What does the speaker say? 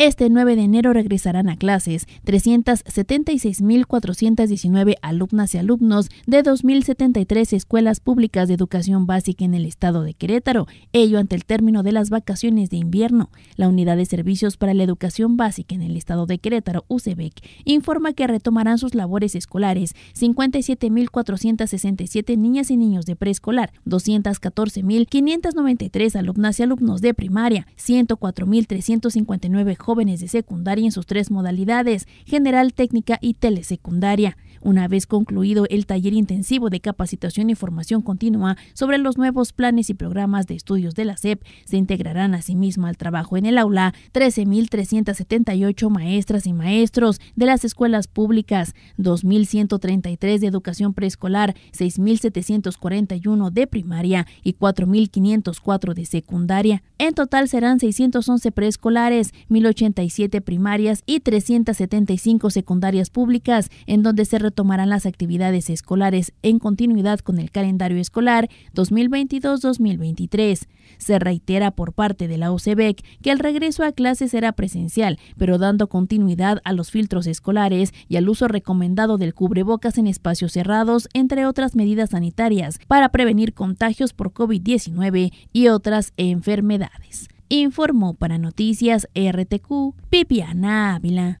Este 9 de enero regresarán a clases 376.419 alumnas y alumnos de 2.073 escuelas públicas de educación básica en el estado de Querétaro, ello ante el término de las vacaciones de invierno. La Unidad de Servicios para la Educación Básica en el estado de Querétaro, UCEBEC, informa que retomarán sus labores escolares 57.467 niñas y niños de preescolar, 214.593 alumnas y alumnos de primaria, 104.359 jóvenes jóvenes de secundaria en sus tres modalidades, general, técnica y telesecundaria. Una vez concluido el taller intensivo de capacitación y formación continua sobre los nuevos planes y programas de estudios de la SEP, se integrarán asimismo al trabajo en el aula 13.378 maestras y maestros de las escuelas públicas, 2.133 de educación preescolar, 6.741 de primaria y 4.504 de secundaria. En total serán 611 preescolares, 1087 primarias y 375 secundarias públicas, en donde se retomarán las actividades escolares en continuidad con el calendario escolar 2022-2023. Se reitera por parte de la OCBEC e que el regreso a clases será presencial, pero dando continuidad a los filtros escolares y al uso recomendado del cubrebocas en espacios cerrados, entre otras medidas sanitarias, para prevenir contagios por COVID-19 y otras enfermedades. Informó para Noticias RTQ Pipiana Ávila.